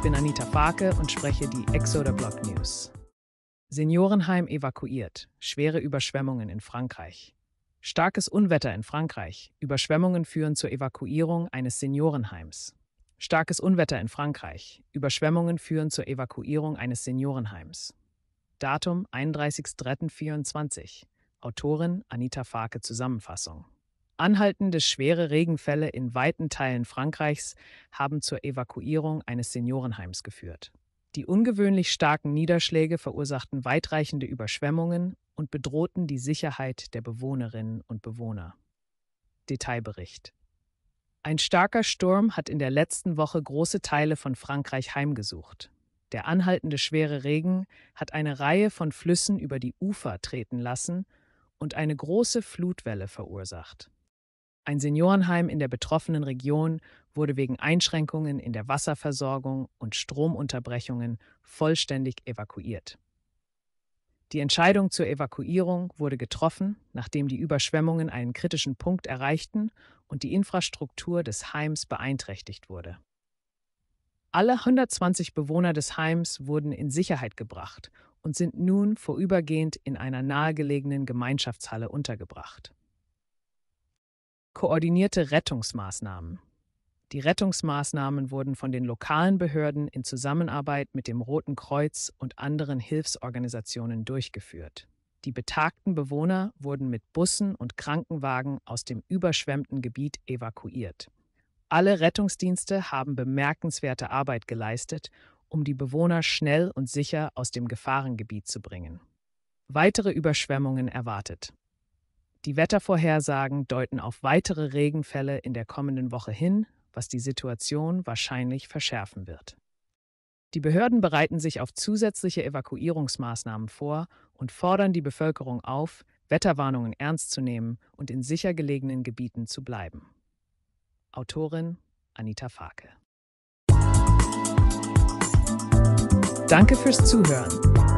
Ich bin Anita Farke und spreche die Exoder Block News. Seniorenheim evakuiert. Schwere Überschwemmungen in Frankreich. Starkes Unwetter in Frankreich. Überschwemmungen führen zur Evakuierung eines Seniorenheims. Starkes Unwetter in Frankreich. Überschwemmungen führen zur Evakuierung eines Seniorenheims. Datum 31.03.24. Autorin Anita Farke Zusammenfassung. Anhaltende schwere Regenfälle in weiten Teilen Frankreichs haben zur Evakuierung eines Seniorenheims geführt. Die ungewöhnlich starken Niederschläge verursachten weitreichende Überschwemmungen und bedrohten die Sicherheit der Bewohnerinnen und Bewohner. Detailbericht Ein starker Sturm hat in der letzten Woche große Teile von Frankreich heimgesucht. Der anhaltende schwere Regen hat eine Reihe von Flüssen über die Ufer treten lassen und eine große Flutwelle verursacht. Ein Seniorenheim in der betroffenen Region wurde wegen Einschränkungen in der Wasserversorgung und Stromunterbrechungen vollständig evakuiert. Die Entscheidung zur Evakuierung wurde getroffen, nachdem die Überschwemmungen einen kritischen Punkt erreichten und die Infrastruktur des Heims beeinträchtigt wurde. Alle 120 Bewohner des Heims wurden in Sicherheit gebracht und sind nun vorübergehend in einer nahegelegenen Gemeinschaftshalle untergebracht. Koordinierte Rettungsmaßnahmen. Die Rettungsmaßnahmen wurden von den lokalen Behörden in Zusammenarbeit mit dem Roten Kreuz und anderen Hilfsorganisationen durchgeführt. Die betagten Bewohner wurden mit Bussen und Krankenwagen aus dem überschwemmten Gebiet evakuiert. Alle Rettungsdienste haben bemerkenswerte Arbeit geleistet, um die Bewohner schnell und sicher aus dem Gefahrengebiet zu bringen. Weitere Überschwemmungen erwartet. Die Wettervorhersagen deuten auf weitere Regenfälle in der kommenden Woche hin, was die Situation wahrscheinlich verschärfen wird. Die Behörden bereiten sich auf zusätzliche Evakuierungsmaßnahmen vor und fordern die Bevölkerung auf, Wetterwarnungen ernst zu nehmen und in sicher gelegenen Gebieten zu bleiben. Autorin Anita Fake. Danke fürs Zuhören.